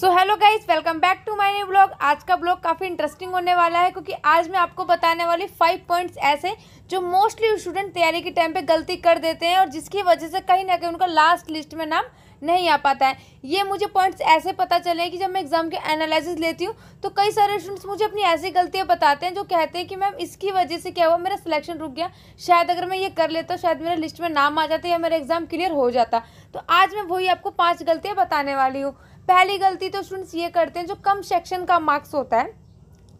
so hello guys welcome back to my new blog आज का blog काफ़ी interesting होने वाला है क्योंकि आज मैं आपको बताने वाली फाइव पॉइंट्स ऐसे जो मोस्टली स्टूडेंट तैयारी के टाइम पे गलती कर देते हैं और जिसकी वजह से कहीं ना कहीं उनका लास्ट लिस्ट में नाम नहीं आ पाता है ये मुझे पॉइंट्स ऐसे पता चले कि जब मैं एग्ज़ाम के एनालिसिस लेती हूँ तो कई सारे स्टूडेंट्स मुझे अपनी ऐसी गलतियाँ बताते हैं जो कहते हैं कि मैम इसकी वजह से क्या हुआ मेरा सिलेक्शन रुक गया शायद अगर मैं ये कर लेता शायद मेरे लिस्ट में नाम आ जाता या मेरा एग्ज़ाम क्लियर हो जाता तो आज मैं वही आपको पाँच गलतियाँ बताने वाली हूँ पहली गलती तो स्टूडेंट्स ये करते हैं जो कम सेक्शन का मार्क्स होता है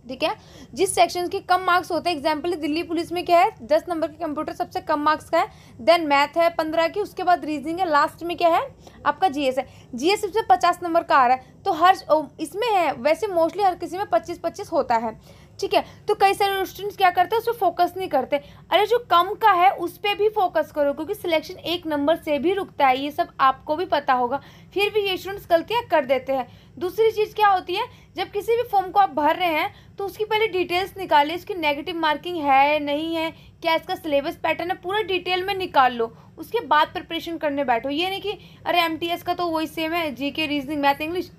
ठीक है जिस सेक्शन के कम मार्क्स होते हैं एग्जाम्पल दिल्ली पुलिस में क्या है दस नंबर के कंप्यूटर सबसे कम मार्क्स का है देन मैथ है पंद्रह की उसके बाद रीजनिंग है लास्ट में क्या है आपका जीएस है जीएस सबसे पचास नंबर का आ रहा है तो हर इसमें है वैसे मोस्टली हर किसी में पच्चीस पच्चीस होता है ठीक है तो कई सारे स्टूडेंट्स क्या करते हैं उस पर फोकस नहीं करते अरे जो कम का है उस पर भी फोकस करो क्योंकि सिलेक्शन एक नंबर से भी रुकता है ये सब आपको भी पता होगा फिर भी ये स्टूडेंट्स गलतियाँ कर देते हैं दूसरी चीज़ क्या होती है जब किसी भी फॉर्म को आप भर रहे हैं तो उसकी पहले डिटेल्स निकालिए उसकी नेगेटिव मार्किंग है नहीं है क्या इसका सिलेबस पैटर्न है पूरा डिटेल में निकाल लो उसके बाद प्रिपरेशन करने बैठो ये नहीं कि अरे एम का तो वही सेम है जी के रीजनिंग मैथ इंग्लिश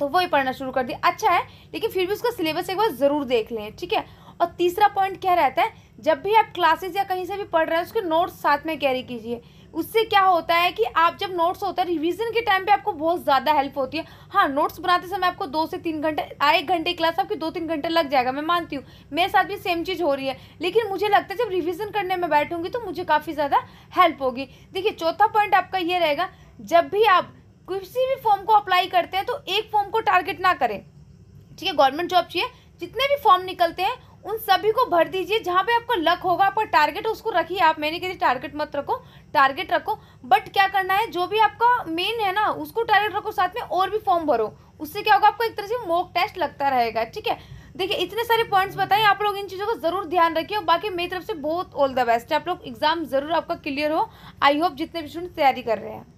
तो वही पढ़ना शुरू कर दिया अच्छा है लेकिन फिर भी उसका सिलेबस एक बार ज़रूर देख लें ठीक है और तीसरा पॉइंट क्या रहता है जब भी आप क्लासेस या कहीं से भी पढ़ रहे हैं उसके नोट्स साथ में कैरी कीजिए उससे क्या होता है कि आप जब नोट्स होता है रिवीजन के टाइम पे आपको बहुत ज़्यादा हेल्प होती है हाँ नोट्स बनाते समय आपको दो से तीन घंटे एक घंटे क्लास आपकी दो तीन घंटे लग जाएगा मैं मानती हूँ मेरे साथ भी सेम चीज़ हो रही है लेकिन मुझे लगता है जब रिविज़न करने में बैठूंगी तो मुझे काफ़ी ज़्यादा हेल्प होगी देखिए चौथा पॉइंट आपका ये रहेगा जब भी आप किसी भी फॉर्म को अप्लाई करते हैं तो एक फॉर्म को टारगेट ना करें ठीक है गवर्नमेंट जॉब चाहिए जितने भी फॉर्म निकलते हैं उन सभी को भर दीजिए जहाँ पे आपको लक होगा आपका टारगेट उसको रखिए आप मैंने कहती टारगेट मत रखो टारगेट रखो बट क्या करना है जो भी आपका मेन है ना उसको टारगेट रखो साथ में और भी फॉर्म भरो उससे क्या होगा आपको एक तरह से मॉक टेस्ट लगता रहेगा ठीक है देखिए इतने सारे पॉइंट्स बताएं आप लोग इन चीज़ों का जरूर ध्यान रखिए और बाकी मेरी तरफ से बहुत ऑल द बेस्ट है आप लोग एग्जाम जरूर आपका क्लियर हो आई होप जितने भी स्टूडेंट तैयारी कर रहे हैं